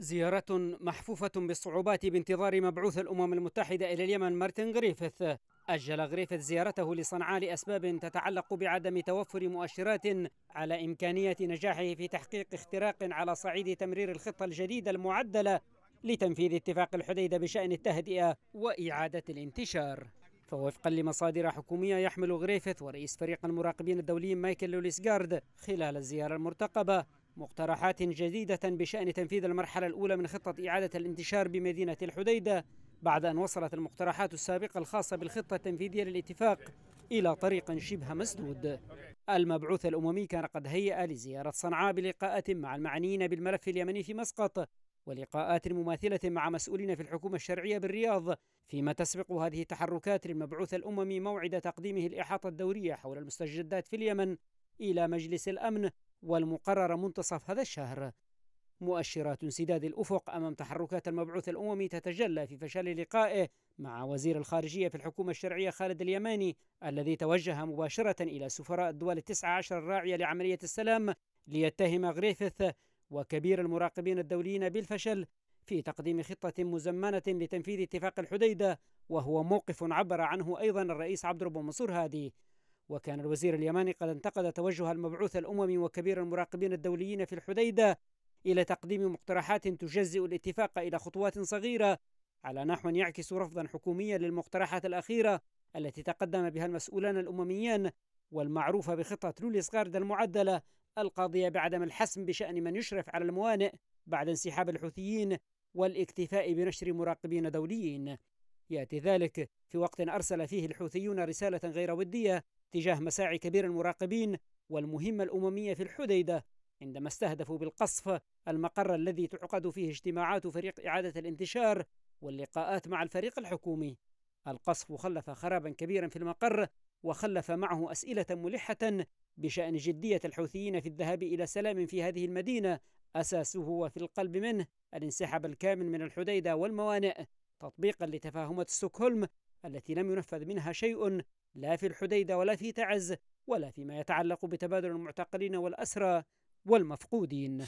زيارة محفوفة بالصعوبات بانتظار مبعوث الأمم المتحدة إلى اليمن مارتن غريفيث أجل غريفيث زيارته لصنعاء لأسباب تتعلق بعدم توفر مؤشرات على إمكانية نجاحه في تحقيق اختراق على صعيد تمرير الخطة الجديدة المعدلة لتنفيذ اتفاق الحديدة بشأن التهدئة وإعادة الانتشار فوفقا لمصادر حكومية يحمل غريفيث ورئيس فريق المراقبين الدولي مايكل لوليسغارد خلال الزيارة المرتقبة مقترحات جديدة بشأن تنفيذ المرحلة الأولى من خطة إعادة الانتشار بمدينة الحديدة بعد أن وصلت المقترحات السابقة الخاصة بالخطة التنفيذية للاتفاق إلى طريق شبه مسدود المبعوث الأممي كان قد هيأ لزيارة صنعاء بلقاءات مع المعنيين بالملف اليمني في مسقط ولقاءات مماثلة مع مسؤولين في الحكومة الشرعية بالرياض فيما تسبق هذه التحركات للمبعوث الأممي موعد تقديمه الإحاطة الدورية حول المستجدات في اليمن إلى مجلس الأمن والمقررة منتصف هذا الشهر مؤشرات انسداد الأفق أمام تحركات المبعوث الأممي تتجلى في فشل لقائه مع وزير الخارجية في الحكومة الشرعية خالد اليماني الذي توجه مباشرة إلى سفراء الدول التسعة عشر الراعية لعملية السلام ليتهم غريفث وكبير المراقبين الدوليين بالفشل في تقديم خطة مزمنة لتنفيذ اتفاق الحديدة وهو موقف عبر عنه أيضا الرئيس عبد الرب منصور هادي وكان الوزير اليماني قد انتقد توجه المبعوث الأممي وكبير المراقبين الدوليين في الحديدة إلى تقديم مقترحات تجزئ الاتفاق إلى خطوات صغيرة على نحو يعكس رفضا حكوميا للمقترحات الأخيرة التي تقدم بها المسؤولان الأمميان والمعروفة بخطة لوليس غارد المعدلة القاضية بعدم الحسم بشأن من يشرف على الموانئ بعد انسحاب الحوثيين والاكتفاء بنشر مراقبين دوليين ياتي ذلك في وقت ارسل فيه الحوثيون رساله غير وديه تجاه مساعي كبير المراقبين والمهمة الأممية في الحديدة عندما استهدفوا بالقصف المقر الذي تعقد فيه اجتماعات فريق إعادة الانتشار واللقاءات مع الفريق الحكومي. القصف خلف خرابا كبيرا في المقر وخلف معه أسئلة ملحة بشأن جدية الحوثيين في الذهاب إلى سلام في هذه المدينة أساسه وفي القلب منه الانسحاب الكامل من الحديدة والموانئ تطبيقا لتفاهمات ستوكهولم التي لم ينفذ منها شيء لا في الحديدة ولا في تعز ولا فيما يتعلق بتبادل المعتقلين والأسرى والمفقودين